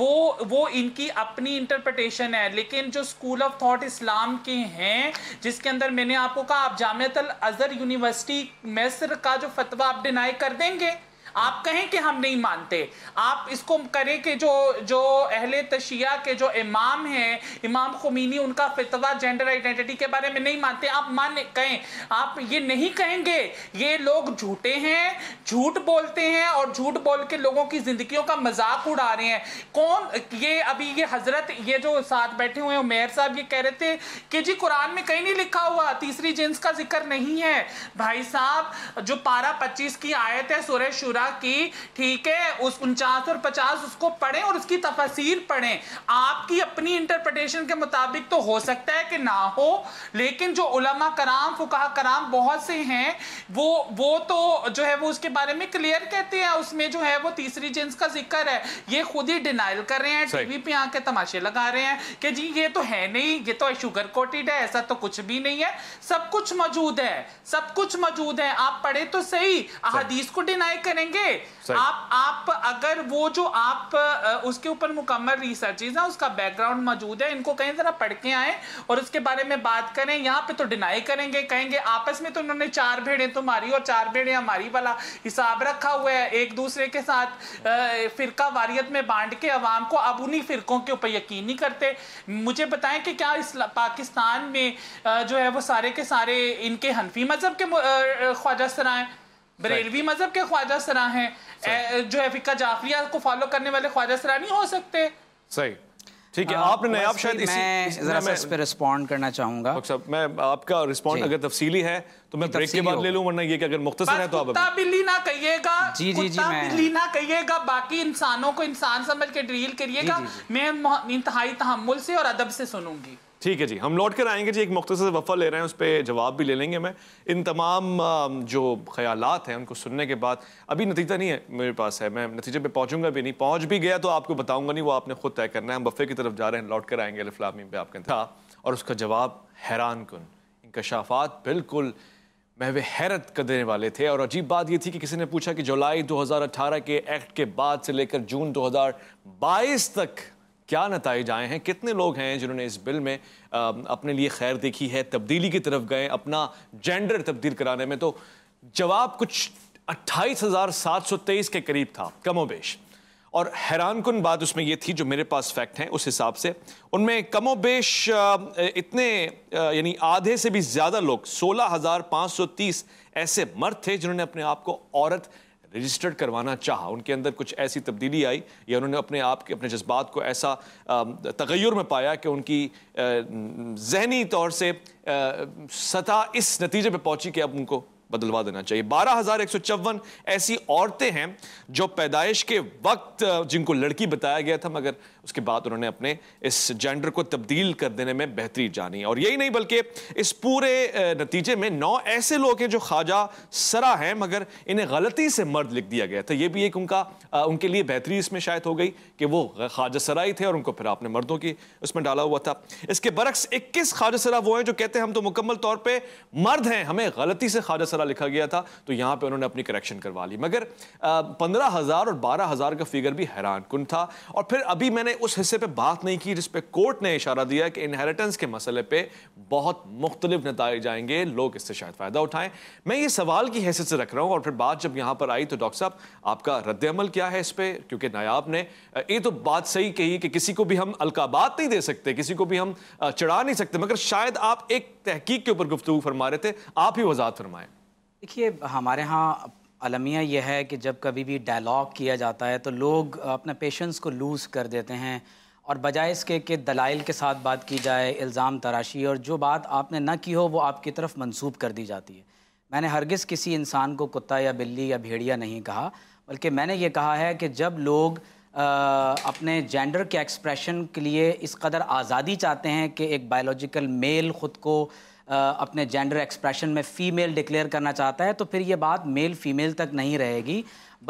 वो वो इनकी अपनी इंटरप्रटेशन है लेकिन जो स्कूल ऑफ थॉट इस्लाम के हैं जिसके अंदर मैंने आपको कहा आप जामियत अल अज़हर यूनिवर्सिटी मिस्र का जो फतवा आप डिनाई कर देंगे आप कहें कि हम नहीं मानते आप इसको करें कि जो जो अहले तशिया के जो इमाम हैं इमाम खुमीनी उनका फितवा जेंडर आइडेंटिटी के बारे में नहीं मानते आप मान कहें आप ये नहीं कहेंगे ये लोग झूठे हैं झूठ बोलते हैं और झूठ बोल के लोगों की जिंदगियों का मजाक उड़ा रहे हैं कौन ये अभी ये हजरत ये जो साथ बैठे हुए हैं मेयर साहब ये कह रहे थे कि जी कुरान में कहीं नहीं लिखा हुआ तीसरी जिन्स का जिक्र नहीं है भाई साहब जो पारा पच्चीस की आयत है सुरह शुरा वगैरह की ठीक है उस उनचास और पचास उसको पढ़ें और उसकी तफसीर पढ़ें आपकी अपनी इंटरप्रटेशन के मुताबिक तो हो सकता है कि ना हो लेकिन जो उलमा कराम फुका कराम बहुत से हैं वो वो तो जो है वो उसके बारे में क्लियर कहते हैं उसमें जो है वो तीसरी जेंस का जिक्र है ये खुद ही डिनाइल कर रहे हैं टीवी पे आके तमाशे लगा रहे हैं कि जी ये तो है नहीं ये तो शुगर कोटेड है ऐसा तो कुछ भी नहीं है सब कुछ मौजूद है सब कुछ मौजूद है आप पढ़े तो सही अहदीस को डिनाई करेंगे करेंगे आप आप अगर वो जो आप उसके ऊपर मुकम्मल रिसर्च है उसका बैकग्राउंड मौजूद है इनको कहीं जरा पढ़ के आए और उसके बारे में बात करें यहाँ पे तो डिनाई करेंगे कहेंगे आपस में तो इन्होंने चार भेड़े तुम्हारी तो और चार भेड़े हमारी वाला हिसाब रखा हुआ है एक दूसरे के साथ फिर वारियत में बांट के अवाम को अब उन्हीं फिरकों के ऊपर यकीन नहीं करते मुझे बताएं कि क्या इस पाकिस्तान में जो है वो सारे के सारे इनके हनफी मजहब के ख्वाजा सराएं बरेलवी मजहब के ख्वाजा सरा हैं जो है फिक्का जाफरिया को फॉलो करने वाले ख्वाजा सरा नहीं हो सकते सही ठीक है आपने नयाब शायद इसी मैं जरा मैं, इस पे रिस्पोंड करना चाहूंगा साहब मैं आपका रिस्पोंड अगर तफसीली है तो मैं ब्रेक के बाद ले लूं वरना ये कि अगर मुख्तसर है तो आप कुत्ता बिल्ली ना कहिएगा जी जी जी मैं बिल्ली ना कहिएगा बाकी इंसानों को इंसान समझ के ड्रील करिएगा मैं इंतहाई तहमुल से और अदब से सुनूंगी ठीक है जी हम लौट कर आएंगे जी एक से वफ़ा ले रहे हैं उस पर जवाब भी ले लेंगे मैं इन तमाम जो ख्याल हैं उनको सुनने के बाद अभी नतीजा नहीं है मेरे पास है मैं नतीजे पे पहुंचूंगा भी नहीं पहुंच भी गया तो आपको बताऊंगा नहीं वो आपने खुद तय करना है हम वफ़े की तरफ जा रहे हैं लौट कर आएंगे अलफलामी पे आपके था और उसका जवाब हैरान कन इनकशाफात बिल्कुल महव हैरत कर देने वाले थे और अजीब बात यह थी कि किसी ने पूछा कि जुलाई 2018 के एक्ट के बाद से लेकर जून 2022 तक क्या नतज आए हैं कितने लोग हैं जिन्होंने इस बिल में अपने लिए खैर देखी है तब्दीली की तरफ गए अपना जेंडर तब्दील कराने में तो जवाब कुछ अट्ठाईस हज़ार सात सौ तेईस के करीब था कमोबेश और हैरान कन बात उसमें यह थी जो मेरे पास फैक्ट हैं उस हिसाब से उनमें कमोबेश इतने यानी आधे से भी ज़्यादा लोग सोलह हज़ार पाँच सौ तीस ऐसे मर्द थे जिन्होंने अपने आप को औरत रजिस्टर्ड करवाना चाहा उनके अंदर कुछ ऐसी तब्दीली आई या उन्होंने अपने आप के अपने जज्बात को ऐसा तगैर में पाया कि उनकी जहनी तौर से सतह इस नतीजे पर पहुंची कि अब उनको बदलवा देना चाहिए बारह हजार एक सौ चौवन ऐसी औरतें हैं जो पैदाइश के वक्त जिनको लड़की बताया गया था मगर उसके बाद उन्होंने अपने इस जेंडर को तब्दील कर देने में बेहतरी जानी और यही नहीं बल्कि इस पूरे नतीजे में नौ ऐसे लोग हैं जो ख्वाजा सरा हैं मगर इन्हें गलती से मर्द लिख दिया गया था ये भी एक उनका उनके लिए बेहतरी इसमें शायद हो गई कि वो ख्वाजा सरा ही थे और उनको फिर आपने मर्दों की उसमें डाला हुआ था इसके बरक्स इक्कीस ख्वाजा सरा वो हैं जो कहते हैं हम तो मुकम्मल तौर पर मर्द हैं हमें गलती से ख्वाजा सरा वाला लिखा गया था तो यहाँ पर उन्होंने अपनी करेक्शन करवा ली मगर पंद्रह हज़ार और बारह हज़ार का फिगर भी हैरान कन था और फिर अभी मैंने उस हिस्से पर बात नहीं की जिस पर कोर्ट ने इशारा दिया कि इनहेरिटेंस के मसले पर बहुत मुख्तलिफ नतज जाएंगे लोग इससे शायद फ़ायदा उठाएं मैं ये सवाल की हैसियत से रख रहा हूँ और फिर बात जब यहाँ पर आई तो डॉक्टर साहब आपका रद्दमल क्या है इस पर क्योंकि नायाब ने ये तो बात सही कही कि किसी को भी हम अलकाबात नहीं दे सकते किसी को भी हम चढ़ा नहीं सकते मगर शायद आप एक तहकीक के ऊपर गुफ्तु फरमा रहे थे आप ही वजात फरमाएं देखिए हमारे यहाँ अलमिया यह है कि जब कभी भी डायलॉग किया जाता है तो लोग अपने पेशेंस को लूज़ कर देते हैं और बजाय इसके कि दलाइल के साथ बात की जाए इल्ज़ाम तराशी और जो बात आपने ना की हो वो आपकी तरफ मंसूब कर दी जाती है मैंने हरगिज़ किसी इंसान को कुत्ता या बिल्ली या भेड़िया नहीं कहा बल्कि मैंने ये कहा है कि जब लोग आ, अपने जेंडर के एक्सप्रेशन के लिए इस कदर आज़ादी चाहते हैं कि एक बायोलॉजिकल मेल ख़ुद को अपने जेंडर एक्सप्रेशन में फ़ीमेल डिक्लेयर करना चाहता है तो फिर ये बात मेल फीमेल तक नहीं रहेगी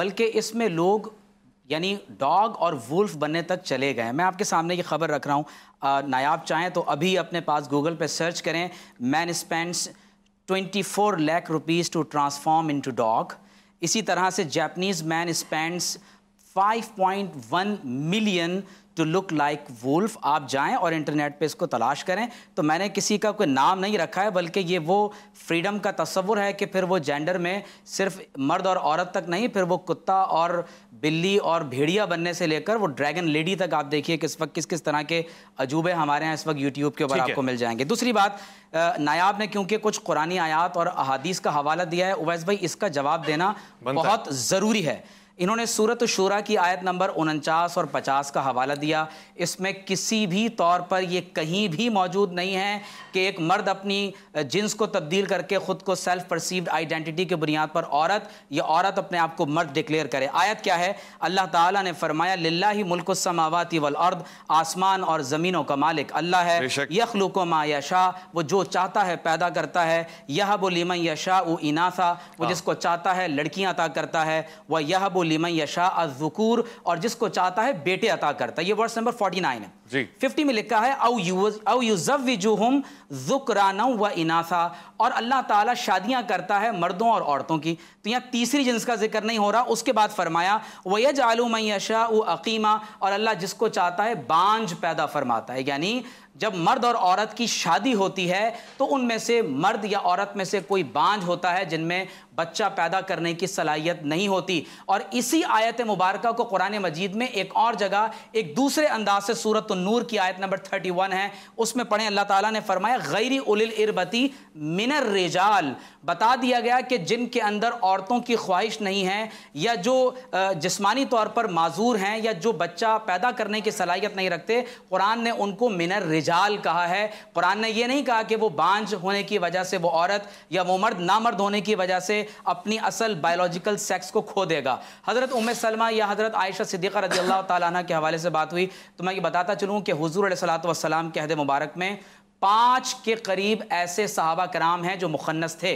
बल्कि इसमें लोग यानी डॉग और वुल्फ बनने तक चले गए मैं आपके सामने ये खबर रख रहा हूँ नायाब चाहें तो अभी अपने पास गूगल पर सर्च करें man spends 24 lakh rupees to transform into dog इसी तरह से Japanese man spends 5.1 million to look like wolf आप जाएं और इंटरनेट पे इसको तलाश करें तो मैंने किसी का कोई नाम नहीं रखा है बल्कि ये वो फ्रीडम का तस्वुर है कि फिर वो जेंडर में सिर्फ मर्द और औरत तक नहीं फिर वो कुत्ता और बिल्ली और भेड़िया बनने से लेकर वो ड्रैगन लेडी तक आप देखिए किस वक्त किस किस तरह के अजूबे हमारे यहाँ इस वक्त यूट्यूब के ऊपर आपको मिल जाएंगे दूसरी बात नायाब ने क्योंकि कुछ कुरानी आयात और अहादीस का हवाला दिया है उवैस भाई इसका जवाब देना बहुत ज़रूरी है इन्होंने सूरत शुरा की आयत नंबर उनचास और पचास का हवाला दिया इसमें किसी भी तौर पर यह कहीं भी मौजूद नहीं है कि एक मर्द अपनी जिन्स को तब्दील करके ख़ुद को सेल्फ परसीव्ड आइडेंटिटी के बुनियाद पर औरत या औरत अपने आप को मर्द डिक्लेयर करे आयत क्या है अल्लाह ताला ने फरमाया लिल्ला ही मुल्क समावती वल अर्द आसमान और ज़मीनों का मालिक अल्लाह है यखलूको मा यशा वो जो चाहता है पैदा करता है यह बोलीम यशा उ इनासा वो हाँ। जिसको चाहता है लड़कियां अता करता है वह यह बोली लिमन यशा अजुकूर और जिसको चाहता है बेटे अता करता ये वर्ष नंबर फोर्टी नाइन है फिफ्टी में लिखा है औ यूज औ जुकरान व इनासा और अल्लाह ताला शादियां करता है मर्दों और औरतों की तो यहाँ तीसरी जिन्स का जिक्र नहीं हो रहा उसके बाद फरमाया व वयज आलूम यशा उ अकीमा और अल्लाह जिसको चाहता है बांझ पैदा फरमाता है यानी जब मर्द और औरत की शादी होती है तो उनमें से मर्द या औरत में से कोई बांझ होता है जिनमें बच्चा पैदा करने की सलाहियत नहीं होती और इसी आयत मुबारक को कुरान मजीद में एक और जगह एक दूसरे अंदाज से सूरत नूर की आयत नंबर थर्टी वन है उसमें पढ़े अल्लाह ताला ने फरमाया गैरी उल इरबती मिनर रेजाल बता दिया गया कि जिनके अंदर औरतों की ख्वाहिश नहीं है या जो जिसमानी तौर पर माजूर हैं या जो बच्चा पैदा करने की सलाहियत नहीं रखते कुरान ने उनको मिनर रिजाल कहा है कुरान ने यह नहीं कहा कि वो बांझ होने की वजह से वो औरत या वो मर्द नामर्द होने की वजह से अपनी असल बायोलॉजिकल सेक्स को खो देगा हज़रत उम सलमा या हज़रत आयशा सिद्दीक़ा रजी अल्लाह ताली के हवाले से बात हुई तो मैं ये बताता चलूँ कि हजूर सलाम के अहद मुबारक में पाँच के करीब ऐसे सहाबा कराम हैं जो मुखन्नस थे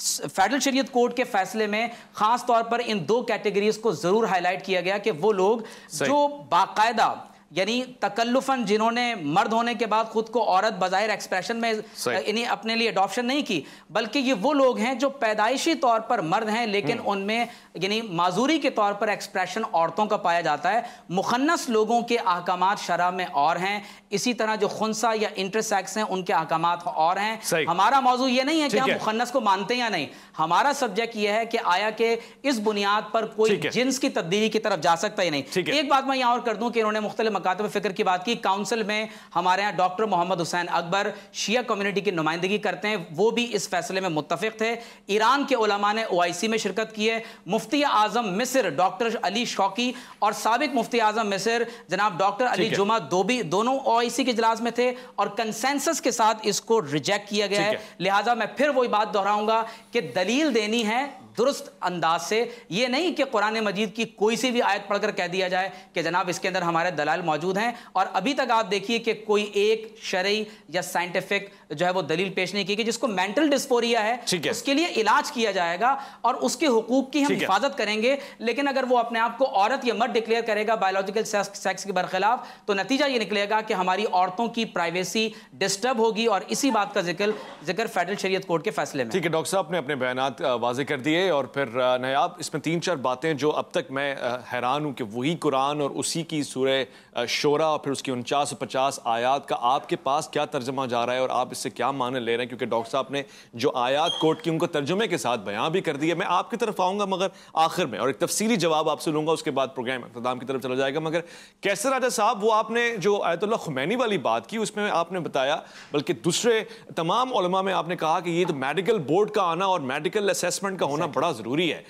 फेडरल शरीयत कोर्ट के फैसले में खास तौर पर इन दो कैटेगरीज को ज़रूर हाईलाइट किया गया कि वो लोग जो बाकायदा यानी तकल्लुफन जिन्होंने मर्द होने के बाद खुद को औरत बजायर एक्सप्रेशन में इन्हें अपने लिए अडॉप्शन नहीं की बल्कि ये वो लोग हैं जो पैदाइशी तौर पर मर्द हैं लेकिन हम्म। उनमें यानी माजूरी के तौर पर एक्सप्रेशन औरतों का पाया जाता है मुखन्नस लोगों के अहकाम शराब में और हैं इसी तरह जो खुनसा या इंटरसेक्स हैं उनके अहकाम और हैं हमारा मौजूद ये नहीं है कि हम मुखन्नस को मानते या नहीं हमारा सब्जेक्ट यह है कि आया के इस बुनियाद पर कोई जिन्स की तब्दीली की तरफ जा सकता ही नहीं एक बात मैं यहां और कर दूं कि इन्होंने मुख्तलि मकातब फिक्र की बात की काउंसिल में हमारे यहां doctor Mohammad Hussain Akbar Shia community की नुमाइंदगी करते हैं वो भी इस फैसले में मुतफिक थे ईरान के उलमा ने ओ में शिरकत की है मुफ्ती आजम मिस्र डॉक्टर अली शौकी और सबक मुफ्ती आजम मिस्र जनाब डॉक्टर अली जुमा दो भी दोनों ओ के इजलास में थे और कंसेंसस के साथ इसको रिजेक्ट किया गया है लिहाजा मैं फिर वही बात दोहराऊंगा कि दलील दलील देनी है दुरुस्त अंदाज से ये नहीं कि कुरान मजीद की कोई सी भी आयत पढ़कर कह दिया जाए कि जनाब इसके अंदर हमारे दलाल मौजूद हैं और अभी तक आप देखिए कि कोई एक शरी या साइंटिफिक जो है वो दलील पेश नहीं की गई जिसको मेंटल डिस्फोरिया है, है उसके लिए इलाज किया जाएगा और उसके हकूक की हम हिफाजत करेंगे लेकिन अगर वो अपने आप को औरत या मर्द डिक्लेयर करेगा बायोलॉजिकल सेक्स के बरखिलाफ तो नतीजा ये निकलेगा कि हमारी औरतों की प्राइवेसी डिस्टर्ब होगी और इसी बात का जिक्र जिक्र फेडरल शरीय कोर्ट के फैसले में ठीक है डॉक्टर साहब ने अपने बयान बयान वाजे कर दिए और फिर नयाब इसमें तीन चार बातें जो अब तक मैं हैरान हूँ कि वही कुरान और उसी की सूर्य शोरा और फिर उसकी उनचास पचास आयात का आपके पास क्या तर्जमा जा रहा है और आप इससे क्या माने ले रहे हैं क्योंकि डॉक्टर साहब ने जो आयात कोर्ट की उनको तर्जुमे के साथ बयां भी कर दिया मैं आपकी तरफ आऊँगा मगर आखिर में और एक तफसीली जवाब आपसे लूँगा उसके बाद प्रोग्राम अख्तदाम की तरफ चला जाएगा मगर कैसे राजा साहब वो आपने जो आयतुल्ला खुमैनी वाली बात की उसमें आपने बताया बल्कि दूसरे तमाम में आपने कहा कि ये तो मेडिकल बोर्ड का आना और मेडिकल असेसमेंट का होना बड़ा ज़रूरी है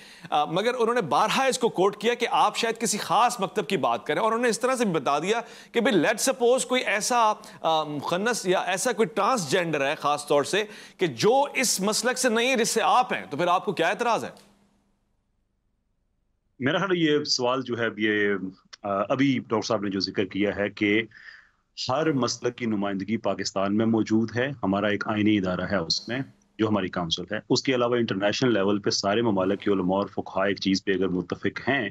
मगर उन्होंने बारहा इसको कोर्ट किया कि आप शायद किसी खास मकतब की बात करें और उन्होंने इस तरह से बता बता दिया कि भाई लेट सपोज कोई ऐसा मुखनस या ऐसा कोई ट्रांसजेंडर है खास तौर से कि जो इस मसलक से नहीं जिससे आप हैं तो फिर आपको क्या एतराज़ है मेरा ख्याल ये सवाल जो है ये अभी डॉक्टर साहब ने जो जिक्र किया है कि हर मसलक की नुमाइंदगी पाकिस्तान में मौजूद है हमारा एक आइनी इदारा है उसमें जो हमारी काउंसिल है उसके अलावा इंटरनेशनल लेवल पे सारे ममालक के और फुखा एक चीज़ पे अगर मुतफिक हैं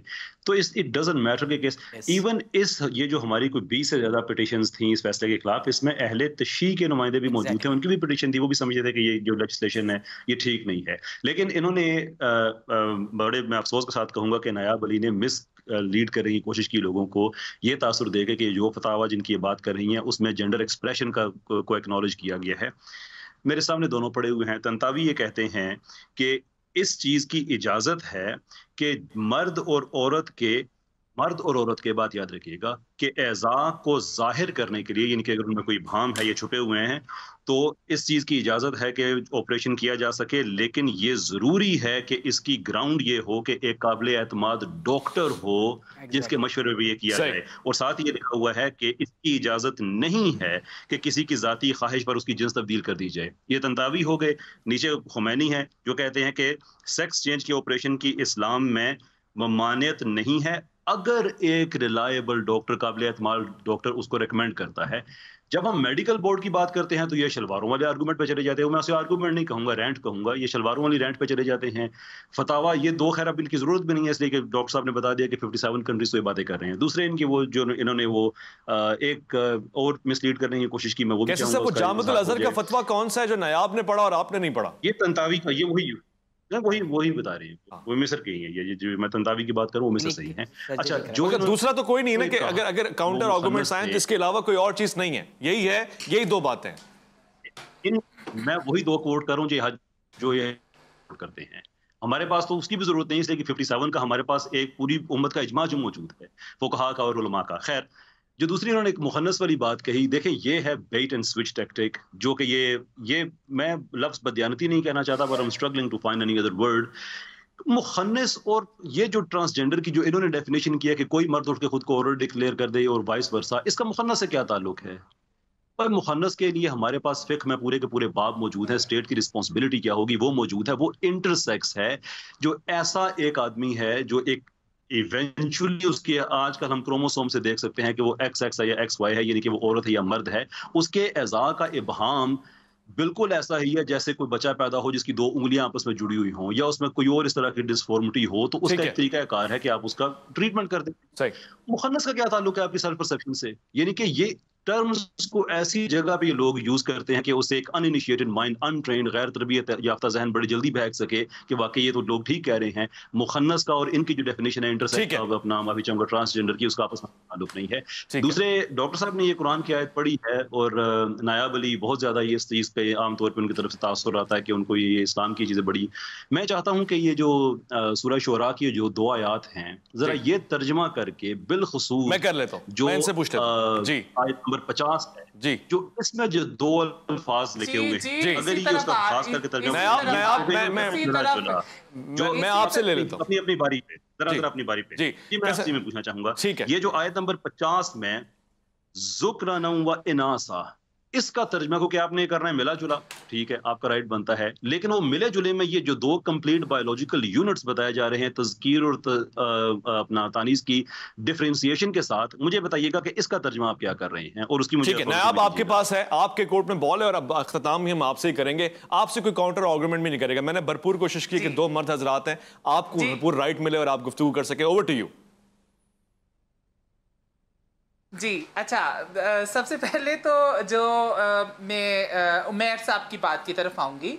तो इस इट डजेंट मैटर के केस इवन इस ये जो हमारी कोई बीस से ज़्यादा पिटिशन थी इस फैसले के खिलाफ इसमें अहले तशी के नुमाइंदे भी मौजूद थे उनकी भी पिटिशन थी वो भी समझते थे कि ये जो लेजिस्लेशन है ये ठीक नहीं है लेकिन इन्होंने बड़े मैं अफसोस के साथ कहूँगा कि नायाब अली ने मिस लीड करने की कोशिश की लोगों को ये तासर देकर कि जो फतावा जिनकी ये बात कर रही हैं उसमें जेंडर एक्सप्रेशन का को एक्नॉलेज किया गया है मेरे सामने दोनों पड़े हुए हैं तंतावी ये कहते हैं कि इस चीज़ की इजाज़त है कि मर्द और औरत के मर्द और औरत के बात याद रखिएगा कि एज़ा को जाहिर करने के लिए इनके अगर उनमें कोई भाम है ये छुपे हुए हैं तो इस चीज़ की इजाज़त है कि ऑपरेशन किया जा सके लेकिन ये ज़रूरी है कि इसकी ग्राउंड ये हो कि एक काबिल एतम डॉक्टर हो exactly. जिसके मशवरे में ये किया जाए और साथ ये लिखा हुआ है कि इसकी इजाज़त नहीं है कि किसी की ज़ाती ख्वाहिश पर उसकी जिन्स तब्दील कर दी जाए ये तंतावी हो गए नीचे हुमैनी है जो कहते हैं कि सेक्स चेंज के ऑपरेशन की इस्लाम में ममानियत नहीं है अगर एक रिलायबल डॉक्टर काबिल एतम डॉक्टर उसको रिकमेंड करता है जब हम मेडिकल बोर्ड की बात करते हैं तो ये शलवारों वाले आर्गूमेंट पे चले जाते हैं मैं उसे आर्गूमेंट नहीं कहूंगा रेंट कहूँगा ये शलवारों वाली रेंट पे चले जाते हैं फतावा ये दो खैर अब इनकी ज़रूरत भी नहीं है इसलिए कि डॉक्टर साहब ने बता दिया कि फिफ्टी सेवन कंट्रीज से बातें कर रहे हैं दूसरे इनकी वो जो इन्होंने वो एक और मिसलीड करने की कोशिश की मैं वो भी जामतुल अजहर का फतवा कौन सा है जो नयाब ने पढ़ा और आपने नहीं पढ़ा ये तंतावी का ये वही नहीं वही वही बता रही है हाँ। वो मिसर कही है ये जो मैं तंतावी की बात करूँ वो मिसर सही है अच्छा जो दूसरा तो कोई नहीं है ना कि अगर अगर काउंटर आर्गूमेंट्स आए तो इसके अलावा कोई और चीज नहीं है यही है यही दो बातें इन मैं वही दो कोट करूं जो जो ये करते हैं हमारे पास तो उसकी भी जरूरत नहीं इसलिए कि 57 का हमारे पास एक पूरी उम्मत का इजमा जो मौजूद है वो कहा का और का खैर जो दूसरी उन्होंने एक मुखन्नस वाली बात कही देखें ये है बेट एंड स्विच टैक्टिक जो कि ये ये मैं लफ्ज़ बदयानती नहीं कहना चाहता पर I am struggling to find any other word मुखनस और ये जो ट्रांसजेंडर की जो इन्होंने डेफिनेशन किया कि कोई मर्द उठ के खुद को और डिक्लेयर कर दे और वाइस वर्षा इसका मुखनस से क्या ताल्लुक है पर मुखनस के लिए हमारे पास फिक में पूरे के पूरे बाब मौजूद है स्टेट की रिस्पॉन्सिबिलिटी क्या होगी वो मौजूद है वो इंटरसेक्स है जो ऐसा एक आदमी है जो एक इवेंचुअली उसके आजकल हम क्रोमोसोम से देख सकते हैं कि वो एक्स एक्स है या एक्स वाई है यानी कि वो औरत है या मर्द है उसके एजा का इबहम बिल्कुल ऐसा ही है जैसे कोई बच्चा पैदा हो जिसकी दो उंगलियां आपस में जुड़ी हुई हों या उसमें कोई और इस तरह की डिसफॉर्मिटी हो तो उसका एक तरीका कार है कि आप उसका ट्रीटमेंट कर दें मुखनस का क्या ताल्लुक है आपकी सेल्फ परसेप्शन से यानी कि ये टर्म्स को ऐसी जगह पे लोग यूज करते हैं कि उसे एक अनइनिशिएटेड माइंड अनट्रेंड गैर तरबियत याफ्ता जहन बड़ी जल्दी बहक सके कि वाकई ये तो लोग ठीक कह रहे हैं मुखन्नस का और इनकी जो डेफिनेशन है इंटरसेक्ट का अपना अभी चाहूंगा ट्रांसजेंडर की उसका आपस में ताल्लुक नहीं है दूसरे डॉक्टर साहब ने ये कुरान की आयत पढ़ी है और नायाब अली बहुत ज्यादा ये इस चीज़ पे आमतौर पर उनकी तरफ से तासर आता है कि उनको ये इस्लाम की चीज़ें बड़ी मैं चाहता हूँ कि ये जो सूरह शुरा की जो दो आयात हैं जरा ये तर्जमा करके बिलखसूस जो आयत नंबर नंबर पचास है जी जो इसमें जो दो अल्फाज लिखे हुए अगर ये उसका खास करके मैं आपसे ले लेता अपनी अपनी बारी पे अपनी बारी पे जी मैं आपसे में पूछना चाहूंगा ये जो आयत नंबर पचास में जुक्राना व इनासा इसका तर्जमा क्योंकि आपने करना है मिला जुला ठीक है आपका राइट बनता है लेकिन वो मिले जुले में ये जो दो कंप्लीट बायोलॉजिकल यूनिट्स बताए जा रहे हैं तस्कीर और त, आ, अपना तानीस की डिफ्रेंसिएशन के साथ मुझे बताइएगा कि इसका तर्जमा आप क्या कर रहे हैं और उसकी मुझे ठीक है आपके पास है आपके कोर्ट में बॉल है और अब अख्ताम हम आपसे ही करेंगे आपसे कोई काउंटर आर्गूमेंट भी नहीं करेगा मैंने भरपूर कोशिश की कि दो मर्द हजरात हैं आपको भरपूर राइट मिले और आप गुफ्तु कर सके ओवर टू यू जी अच्छा आ, सबसे पहले तो जो आ, मैं उमेर साहब की बात की तरफ आऊँगी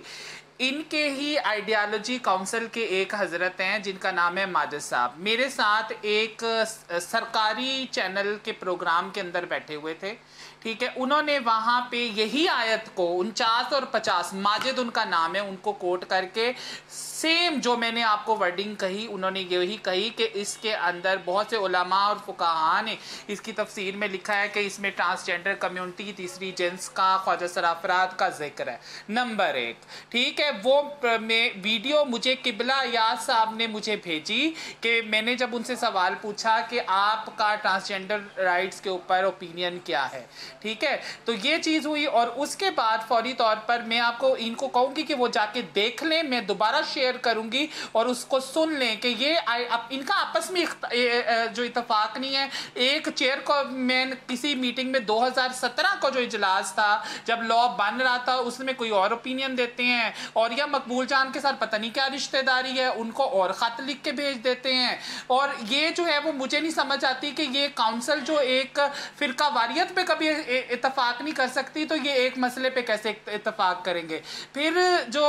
इनके ही आइडियालॉजी काउंसिल के एक हजरत हैं जिनका नाम है माजद साहब मेरे साथ एक सरकारी चैनल के प्रोग्राम के अंदर बैठे हुए थे ठीक है उन्होंने वहाँ पे यही आयत को उनचास और पचास माजिद उनका नाम है उनको कोट करके सेम जो मैंने आपको वर्डिंग कही उन्होंने यही कही कि इसके अंदर बहुत से उलमा और फुकाहा ने इसकी तफसीर में लिखा है कि इसमें ट्रांसजेंडर कम्युनिटी तीसरी जेंस का ख्वाजा सराफरात का जिक्र है नंबर एक ठीक है वो मैं वीडियो मुझे किबला याद साहब ने मुझे भेजी कि मैंने जब उनसे सवाल पूछा कि आपका ट्रांसजेंडर राइट्स के ऊपर ओपिनियन क्या है ठीक है तो ये चीज़ हुई और उसके बाद फौरी तौर पर मैं आपको इनको कहूँगी कि वो जाके देख लें मैं दोबारा शेयर शेयर करूंगी और उसको सुन लें कि ये आ, आप, इनका आपस में जो इतफाक नहीं है एक चेयर को मैं किसी मीटिंग में 2017 को जो इजलास था जब लॉ बन रहा था उसमें कोई और ओपिनियन देते हैं और या मकबूल जान के साथ पता नहीं क्या रिश्तेदारी है उनको और ख़त लिख के भेज देते हैं और ये जो है वो मुझे नहीं समझ आती कि ये काउंसिल जो एक फिरका वारियत पे कभी इतफाक नहीं कर सकती तो ये एक मसले पे कैसे इतफाक करेंगे फिर जो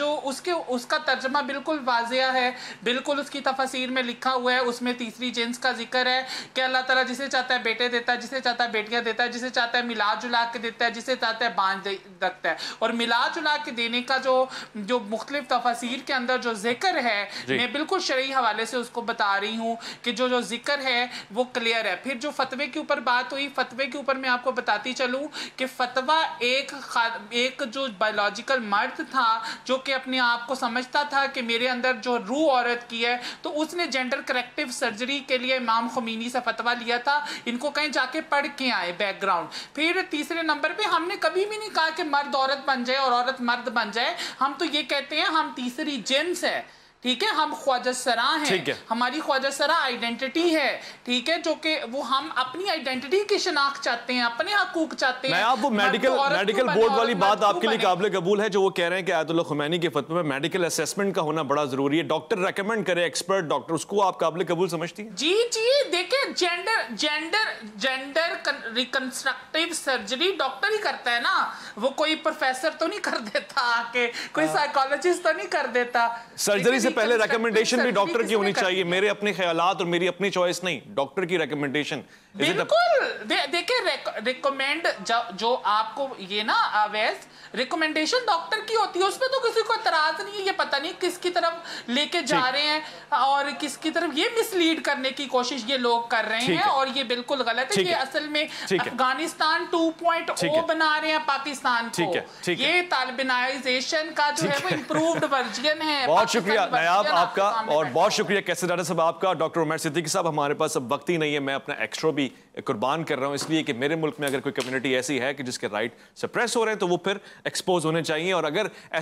जो उसके उसका तर्जमा बिल्कुल वाजिया है बिल्कुल उसकी तफसीर में लिखा हुआ है उसमें तीसरी जेंस का जिक्र है कि अल्लाह ताला जिसे चाहता है बेटे देता है जिसे चाहता है बेटियाँ देता है जिसे चाहता है मिला जुला के देता है जिसे चाहता है बांध रखता है और मिला जुला के देने का जो जो मुख्तलिफ तफसीर के अंदर जो जिक्र है मैं बिल्कुल शरी हवाले से उसको बता रही हूँ कि जो जो जिक्र है वो क्लियर है फिर जो फतवे के ऊपर बात हुई फतवे के ऊपर मैं आपको बताती चलूँ कि फतवा एक एक जो बायोलॉजिकल मर्द था जो कि अपने आप को समझता पता था कि मेरे अंदर जो रू औरत की है तो उसने जेंडर करेक्टिव सर्जरी के लिए इमाम खुमीनी से फतवा लिया था इनको कहीं जाके पढ़ के आए बैकग्राउंड फिर तीसरे नंबर पे हमने कभी भी नहीं कहा कि मर्द औरत बन जाए और औरत मर्द बन जाए हम तो ये कहते हैं हम तीसरी जेंस है ठीक है हम ख्वाजा सरा हैं हमारी ख्वाजा सरा आइडेंटिटी है ठीक है जो कि वो हम अपनी आइडेंटिटी की शनाख्त चाहते हैं अपने हकूक चाहते हैं आप वो मेडिकल मेडिकल बोर्ड वाली बात आपके लिए काबिल कबूल है जो वो कह रहे हैं कि आयतुल्ला खुमैनी के फतवे में मेडिकल असेसमेंट का होना बड़ा जरूरी है डॉक्टर रेकमेंड करे एक्सपर्ट डॉक्टर उसको आप काबिल कबूल समझती है जी जी देखिए gender gender gender reconstructive surgery doctor ही करता है ना वो कोई प्रोफेसर तो नहीं कर देता आके कोई साइकोलॉजिस्ट हाँ। तो नहीं कर देता सर्जरी से पहले रिकमेंडेशन भी डॉक्टर की होनी चाहिए मेरे अपने ख्याल और मेरी अपनी चॉइस नहीं डॉक्टर की रिकमेंडेशन बिल्कुल देखिए रिकमेंड जो आपको ये ना अवैस रिकमेंडेशन डॉक्टर की होती है उसमें तो किसी को इतराज नहीं है ये पता नहीं किसकी तरफ लेके जा रहे हैं और किसकी तरफ ये मिसलीड करने की कोशिश ये लोग कर रहे हैं और ये बिल्कुल गलत है ये असल में अफगानिस्तान 2.0 बना रहे हैं पाकिस्तान को ये तालिबानाइजेशन का जो है वो इम्प्रूव्ड वर्जन है बहुत शुक्रिया नायाब आपका और बहुत शुक्रिया कैसे डाटा साहब आपका डॉक्टर उमर सिद्दीकी साहब हमारे पास अब वक्त ही नहीं है मैं अपना एक्स्ट्रो भी कुर्बान कर रहा हूँ इसलिए कि मेरे मुल्क में अगर कोई कम्युनिटी ऐसी है कि जिसके राइट सप्रेस हो रहे हैं तो वो फिर एक्सपोज होने चाहिए और अगर